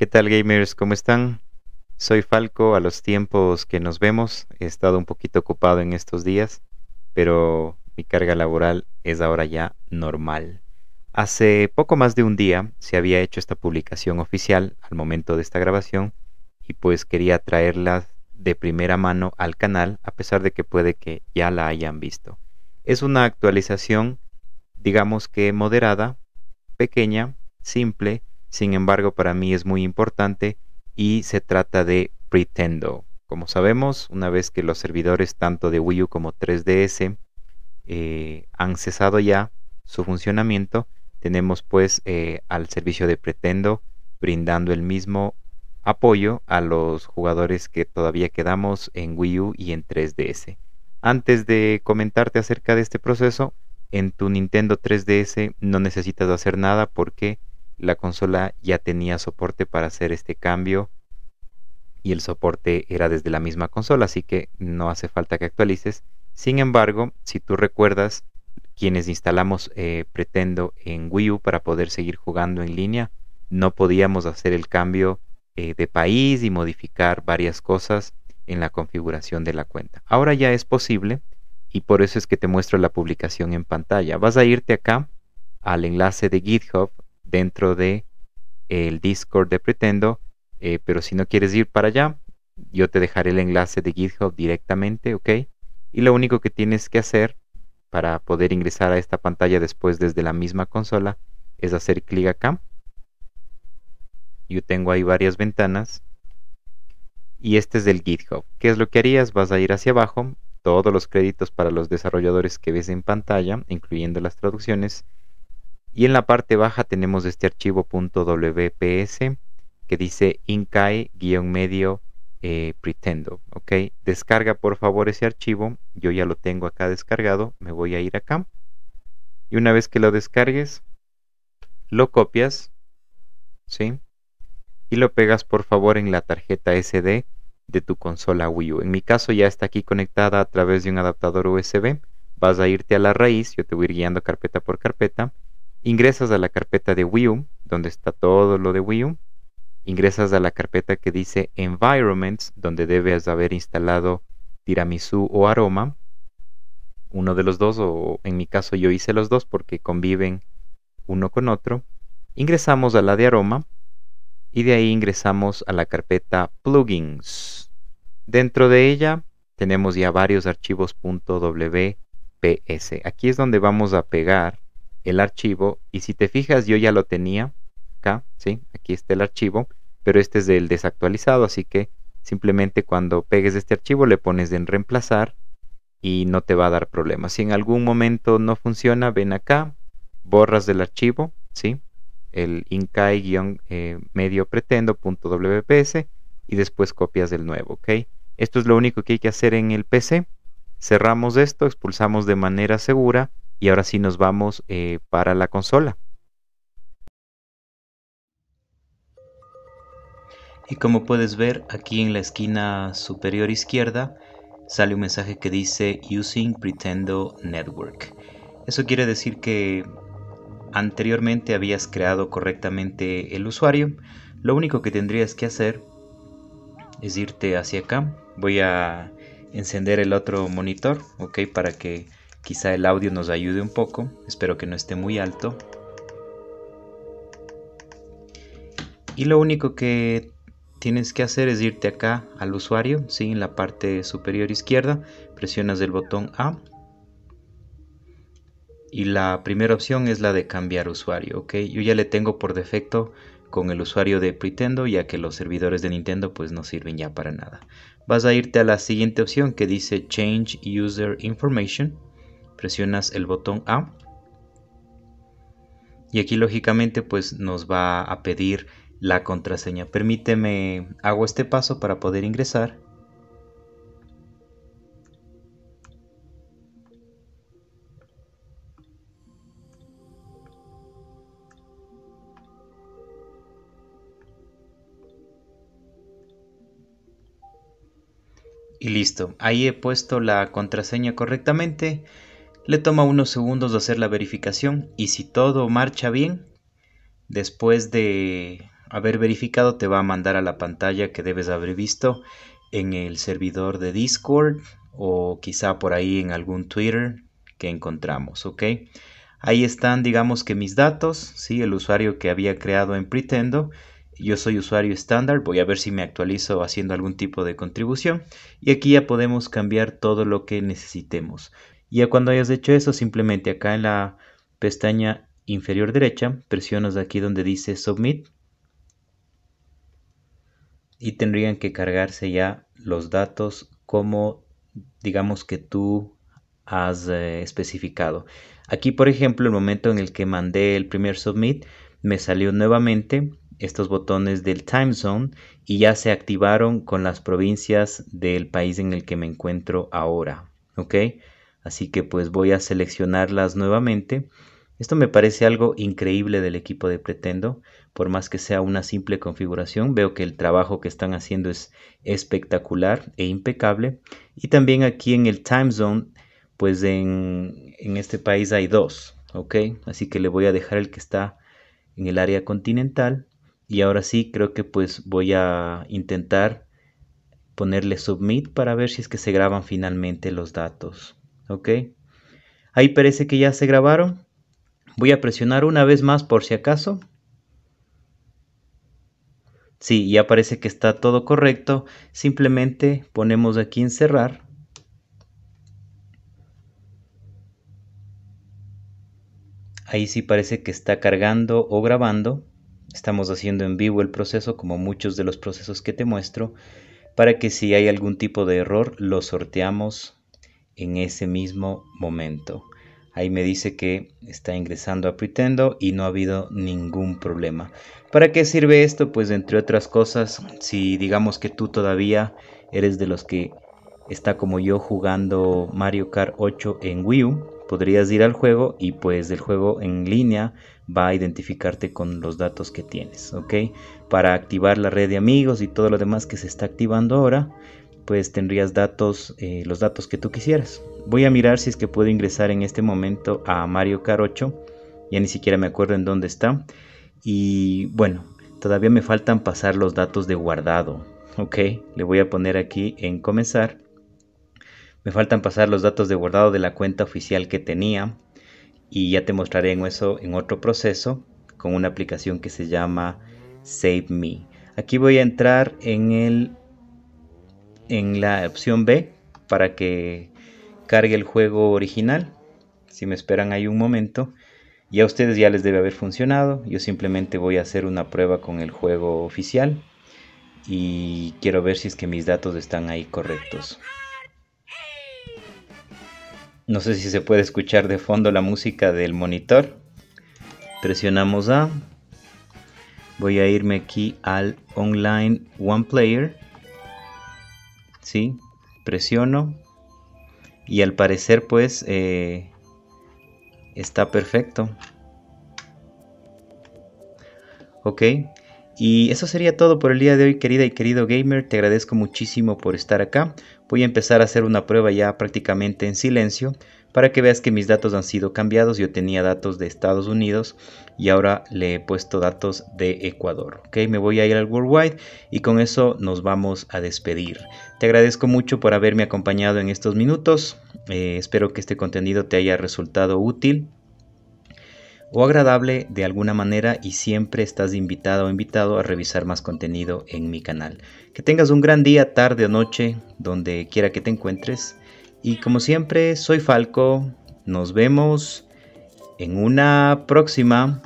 ¿Qué tal gamers? ¿Cómo están? Soy Falco, a los tiempos que nos vemos he estado un poquito ocupado en estos días, pero mi carga laboral es ahora ya normal. Hace poco más de un día se había hecho esta publicación oficial al momento de esta grabación y pues quería traerla de primera mano al canal a pesar de que puede que ya la hayan visto. Es una actualización digamos que moderada, pequeña, simple, sin embargo, para mí es muy importante y se trata de Pretendo. Como sabemos, una vez que los servidores tanto de Wii U como 3DS eh, han cesado ya su funcionamiento, tenemos pues eh, al servicio de Pretendo brindando el mismo apoyo a los jugadores que todavía quedamos en Wii U y en 3DS. Antes de comentarte acerca de este proceso, en tu Nintendo 3DS no necesitas hacer nada porque la consola ya tenía soporte para hacer este cambio y el soporte era desde la misma consola, así que no hace falta que actualices. Sin embargo, si tú recuerdas, quienes instalamos eh, Pretendo en Wii U para poder seguir jugando en línea, no podíamos hacer el cambio eh, de país y modificar varias cosas en la configuración de la cuenta. Ahora ya es posible y por eso es que te muestro la publicación en pantalla. Vas a irte acá al enlace de GitHub dentro de el Discord de Pretendo, eh, pero si no quieres ir para allá, yo te dejaré el enlace de GitHub directamente, ¿ok? Y lo único que tienes que hacer para poder ingresar a esta pantalla después desde la misma consola es hacer clic acá. Yo tengo ahí varias ventanas. Y este es del GitHub. ¿Qué es lo que harías? Vas a ir hacia abajo. Todos los créditos para los desarrolladores que ves en pantalla, incluyendo las traducciones, y en la parte baja tenemos este archivo .wps que dice incae-medio eh, pretendo. ¿ok? Descarga por favor ese archivo. Yo ya lo tengo acá descargado. Me voy a ir acá. Y una vez que lo descargues, lo copias. ¿Sí? Y lo pegas por favor en la tarjeta SD de tu consola Wii U. En mi caso ya está aquí conectada a través de un adaptador USB. Vas a irte a la raíz, yo te voy a ir guiando carpeta por carpeta ingresas a la carpeta de Wii U, donde está todo lo de Wii U, ingresas a la carpeta que dice Environments, donde debes haber instalado Tiramisu o aroma, uno de los dos, o en mi caso yo hice los dos porque conviven uno con otro, ingresamos a la de aroma y de ahí ingresamos a la carpeta plugins. Dentro de ella tenemos ya varios archivos .wps. Aquí es donde vamos a pegar el archivo y si te fijas yo ya lo tenía acá, ¿sí? Aquí está el archivo, pero este es del desactualizado, así que simplemente cuando pegues este archivo le pones en reemplazar y no te va a dar problema. Si en algún momento no funciona, ven acá, borras del archivo, ¿sí? El incai-medio pretendo.wps y después copias el nuevo, ¿ok? Esto es lo único que hay que hacer en el PC. Cerramos esto, expulsamos de manera segura y ahora sí nos vamos eh, para la consola. Y como puedes ver, aquí en la esquina superior izquierda sale un mensaje que dice Using Pretendo Network. Eso quiere decir que anteriormente habías creado correctamente el usuario. Lo único que tendrías que hacer es irte hacia acá. Voy a encender el otro monitor, ok, para que Quizá el audio nos ayude un poco, espero que no esté muy alto. Y lo único que tienes que hacer es irte acá al usuario, en la parte superior izquierda, presionas el botón A. Y la primera opción es la de cambiar usuario, ¿ok? Yo ya le tengo por defecto con el usuario de Pretendo, ya que los servidores de Nintendo pues no sirven ya para nada. Vas a irte a la siguiente opción que dice Change User Information presionas el botón A y aquí lógicamente pues nos va a pedir la contraseña. Permíteme, hago este paso para poder ingresar. Y listo, ahí he puesto la contraseña correctamente. Le toma unos segundos de hacer la verificación y si todo marcha bien, después de haber verificado te va a mandar a la pantalla que debes haber visto en el servidor de Discord o quizá por ahí en algún Twitter que encontramos, ¿ok? Ahí están, digamos que mis datos, ¿sí? El usuario que había creado en Pretendo. Yo soy usuario estándar, voy a ver si me actualizo haciendo algún tipo de contribución. Y aquí ya podemos cambiar todo lo que necesitemos. Y ya cuando hayas hecho eso, simplemente acá en la pestaña inferior derecha, presionas aquí donde dice Submit. Y tendrían que cargarse ya los datos como digamos que tú has eh, especificado. Aquí, por ejemplo, el momento en el que mandé el primer submit, me salió nuevamente estos botones del time zone y ya se activaron con las provincias del país en el que me encuentro ahora. ¿Ok? Así que pues voy a seleccionarlas nuevamente. Esto me parece algo increíble del equipo de Pretendo. Por más que sea una simple configuración, veo que el trabajo que están haciendo es espectacular e impecable. Y también aquí en el time zone, pues en, en este país hay dos, ¿ok? Así que le voy a dejar el que está en el área continental. Y ahora sí, creo que pues voy a intentar ponerle submit para ver si es que se graban finalmente los datos ok ahí parece que ya se grabaron voy a presionar una vez más por si acaso Sí, ya parece que está todo correcto. Simplemente ponemos aquí en cerrar. Ahí sí parece que está cargando o grabando. Estamos haciendo en vivo el proceso como muchos de los procesos que te muestro para que si hay algún tipo de error lo sorteamos en ese mismo momento. Ahí me dice que está ingresando a Pretendo y no ha habido ningún problema. ¿Para qué sirve esto? Pues entre otras cosas, si digamos que tú todavía eres de los que está como yo jugando Mario Kart 8 en Wii U, podrías ir al juego y pues el juego en línea va a identificarte con los datos que tienes, ¿ok? Para activar la red de amigos y todo lo demás que se está activando ahora, pues tendrías datos, eh, los datos que tú quisieras. Voy a mirar si es que puedo ingresar en este momento a Mario Carocho. Ya ni siquiera me acuerdo en dónde está. Y bueno, todavía me faltan pasar los datos de guardado. Ok, le voy a poner aquí en comenzar. Me faltan pasar los datos de guardado de la cuenta oficial que tenía. Y ya te mostraré en eso en otro proceso con una aplicación que se llama Save Me. Aquí voy a entrar en el en la opción B para que cargue el juego original. Si me esperan ahí un momento, ya a ustedes ya les debe haber funcionado. Yo simplemente voy a hacer una prueba con el juego oficial y quiero ver si es que mis datos están ahí correctos. No sé si se puede escuchar de fondo la música del monitor. Presionamos A. Voy a irme aquí al Online One Player ¿sí? Presiono y al parecer pues eh, está perfecto. Ok, y eso sería todo por el día de hoy, querida y querido gamer. Te agradezco muchísimo por estar acá. Voy a empezar a hacer una prueba ya prácticamente en silencio para que veas que mis datos han sido cambiados. Yo tenía datos de Estados Unidos y ahora le he puesto datos de Ecuador. Ok, me voy a ir al Worldwide y con eso nos vamos a despedir. Te agradezco mucho por haberme acompañado en estos minutos. Eh, espero que este contenido te haya resultado útil o agradable de alguna manera y siempre estás invitado o invitado a revisar más contenido en mi canal. Que tengas un gran día, tarde o noche, donde quiera que te encuentres. Y como siempre, soy Falco. Nos vemos en una próxima.